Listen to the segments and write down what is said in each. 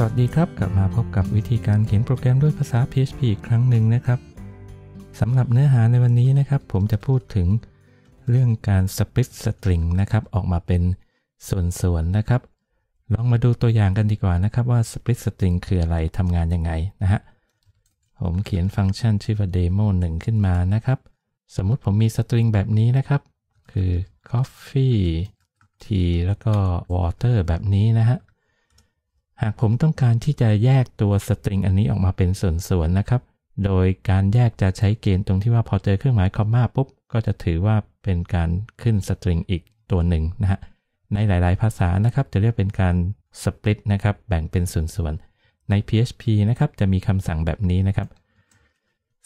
สวัสดีครับ กลับมาพบกับวิธีการเขียนโปรแกรมด้วยภาษา PHP อีกครั้งหนึ่งนะครับ สำหรับเนื้อหาในวันนี้นะครับ ผมจะพูดถึงเรื่องการ split string นะครับ ออกมาเป็นส่วนๆนะครับ ลองมาดูตัวอย่างกันดีกว่านะครับว่า split string คืออะไรทำงานยังไงนะฮะผมเขียนฟังก์ชันชื่อว่า demo 1 ขึ้นมานะครับ สมมุติผมมี string แบบนี้นะครับ คือ coffee tea แล้วก็ water แบบนี้นะฮะหากผมต้องการที่จะแยกตัวสตริงอันนี้ออกมาเป็นส่วนๆนะครับ โดยการแยกจะใช้เกณฑ์ตรงที่ว่าพอเจอเครื่องหมายคอมมาปุ๊บ ก็จะถือว่าเป็นการขึ้นสตริงอีกตัวหนึ่งนะฮะ ในหลายๆภาษานะครับจะเรียกเป็นการ split นะครับแบ่งเป็นส่วนๆ ใน PHP นะครับจะมีคำสั่งแบบนี้นะครับ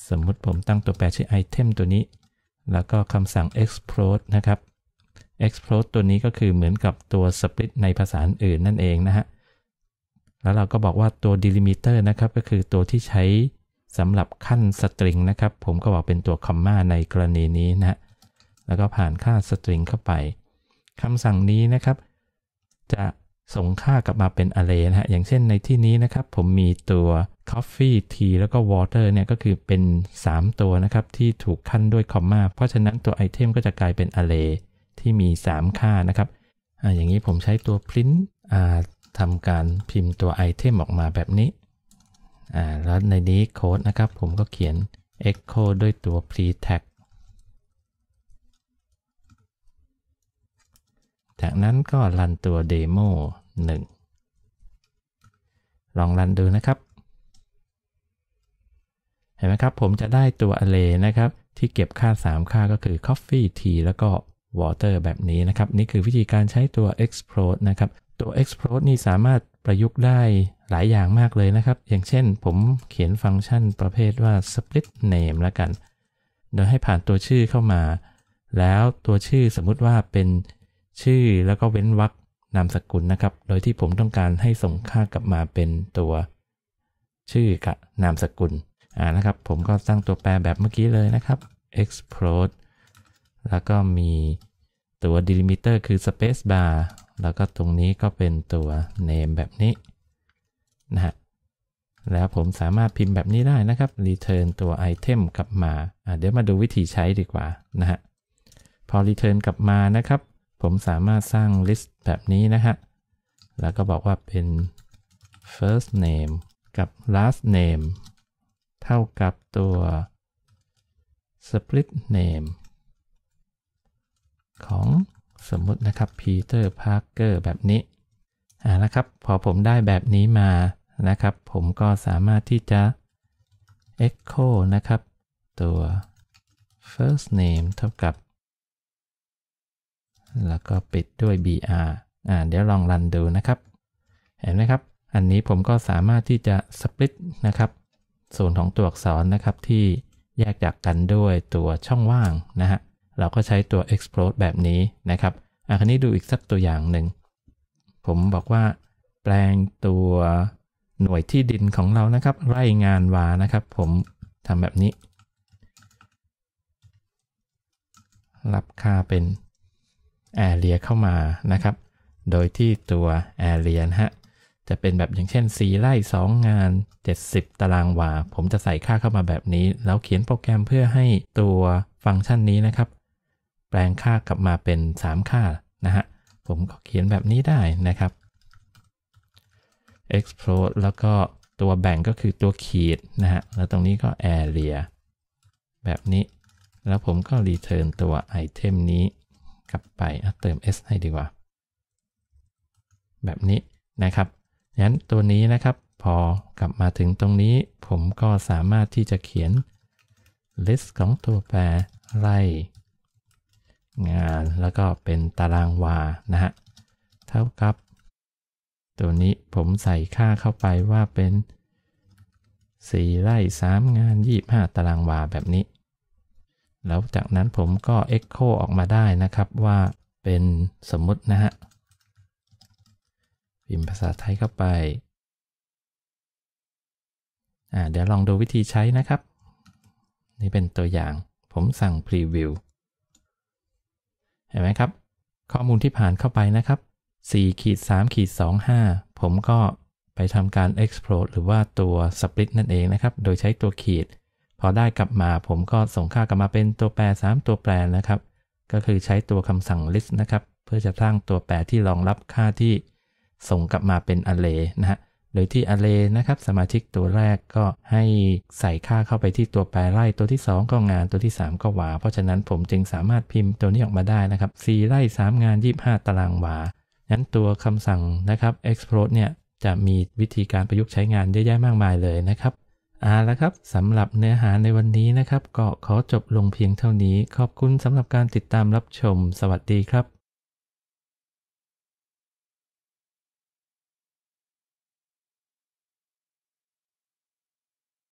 สมมุติผมตั้งตัวแปรชื่อ item ตัวนี้ แล้วก็คำสั่ง explode นะครับ explode ตัวนี้ก็คือเหมือนกับตัว split ในภาษาอื่นนั่นเองนะฮะแล้วเราก็บอกว่าตัว delimiter นะครับก็คือตัวที่ใช้สำหรับขั้นสตริงนะครับ ผมก็บอกเป็นตัวคอมมาในกรณีนี้นะแล้วก็ผ่านค่าสตริงเข้าไปคำสั่งนี้นะครับ จะส่งค่ากลับมาเป็น array นะฮะอย่างเช่นในที่นี้นะครับผมมีตัว coffee tea แล้วก็ water เนี่ย ก็คือเป็น 3 ตัวนะครับ ที่ถูกขั้นด้วยคอมมาเพราะฉะนั้นตัวไอเทมก็จะกลายเป็น array ที่มี 3 ค่านะครับอ่าอย่างนี้ผมใช้ตัว print อ่าทำการพิมพ์ตัวไอเทมออกมาแบบนี้อ่าแล้วในนี้โค้ดนะครับ ผมก็เขียน echo ด้วยตัว pre tag จากนั้นก็รันตัว demo 1ลองรันดูนะครับ เห็นไหมครับผมจะได้ตัว array นะครับ ที่เก็บค่า 3 ค่าก็คือ coffee tea แล้วก็ water แบบนี้นะครับ นี่คือวิธีการใช้ตัว explode นะครับตัว explode นี่สามารถประยุกต์ได้หลายอย่างมากเลยนะครับ อย่างเช่นผมเขียนฟังก์ชันประเภทว่า split name ละกัน โดยให้ผ่านตัวชื่อเข้ามา แล้วตัวชื่อสมมุติว่าเป็นชื่อแล้วก็เว้นวรรคนามสกุลนะครับ โดยที่ผมต้องการให้ส่งค่ากลับมาเป็นตัว ชื่อกับนามสกุลอ่านะครับ ผมก็ตั้งตัวแปรแบบเมื่อกี้เลยนะครับ explode แล้วก็มีตัว delimiter คือ space bar แล้วก็ตรงนี้ก็เป็นตัว name แบบนี้นะฮะ แล้วผมสามารถพิมพ์แบบนี้ได้นะครับ return ตัว item กลับมา เดี๋ยวมาดูวิธีใช้ดีกว่านะฮะ พอ return กลับมานะครับ ผมสามารถสร้าง list แบบนี้นะฮะ แล้วก็บอกว่าเป็น first name กับ last name เท่ากับตัว split name ของสมมุตินะครับพีเตอร์พาร์เกอร์แบบนี้อ่านะครับ พอผมได้แบบนี้มา นะครับ ผมก็สามารถที่จะ echo นะครับ ตัว first name เท่ากับ แล้วก็ปิดด้วย br อ่า เดี๋ยวลองรันดูนะครับ เห็นไหมครับอันนี้ผมก็สามารถที่จะ split นะครับ ส่วนของตัวอักษรนะครับที่แยกจากกันด้วยตัวช่องว่างนะฮะเราก็ใช้ตัว explode แบบนี้นะครับอ่ะคันนี้ดูอีกสักตัวอย่างหนึ่ง ผมบอกว่าแปลงตัวหน่วยที่ดินของเรานะครับ ไร่งานวานะครับ ผมทำแบบนี้ รับค่าเป็น area เข้ามานะครับ โดยที่ตัว area นะฮะจะเป็นแบบอย่างเช่น 4 ไร่ 2 งาน 70 ตารางวา ผมจะใส่ค่าเข้ามาแบบนี้ แล้วเขียนโปรแกรมเพื่อให้ตัวฟังก์ชันนี้นะครับแปลงค่ากลับมาเป็น 3 ค่านะฮะ ผมก็เขียนแบบนี้ได้นะครับ explode แล้วก็ตัวแบ่งก็คือตัวขีดนะฮะ แล้วตรงนี้ก็ area แบบนี้ แล้วผมก็ return ตัว item นี้ กลับไปเติม s ให้ดีกว่า แบบนี้นะครับงั้นตัวนี้นะครับ พอกลับมาถึงตรงนี้ ผมก็สามารถที่จะเขียน list ของตัวแปรไลงาน แล้วก็เป็นตารางวา นะฮะ เท่ากับ ตัวนี้ผมใส่ค่าเข้าไปว่าเป็น 4 ไร่ 3 งาน 25 ตารางวาแบบนี้ แล้วจากนั้นผมก็ Echo ออกมาได้นะครับว่าเป็นสมมุตินะฮะพิมพ์ภาษาไทยเข้าไป เดี๋ยวลองดูวิธีใช้นะครับ นี่เป็นตัวอย่างผมสั่ง Preview เห็นไหมครับข้อมูลที่ผ่านเข้าไปนะครับ 4 ขีด 3 ขีด 25 ผมก็ไปทำการ explode หรือว่าตัว split นั่นเองนะครับ โดยใช้ตัวขีด พอได้กลับมาผมก็ส่งค่ากลับมาเป็นตัวแปร 3 ตัวแปรนะครับ ก็คือใช้ตัวคำสั่ง list นะครับ เพื่อจะสร้างตัวแปรที่รองรับค่าที่ส่งกลับมาเป็น array นะฮะโดยที่อเลนะครับสมาชิกตัวแรกก็ให้ใส่ค่าเข้าไปที่ตัวแปรไล่ตัวที่ 2 ก็งานตัวที่ 3 ก็วา เพราะฉะนั้นผมจึงสามารถพิมพ์ตัวนี้ออกมาได้นะครับ 4ไล่3 งาน 25 ตารางวา นั้นตัวคำสั่งนะครับ explode เนี่ยจะมีวิธีการประยุกต์ใช้งานเยอะแยะมากมายเลยนะครับเอาละครับสำหรับเนื้อหาในวันนี้นะครับ ก็ขอจบลงเพียงเท่านี้ ขอบคุณสำหรับการติดตามรับชมสวัสดีครับ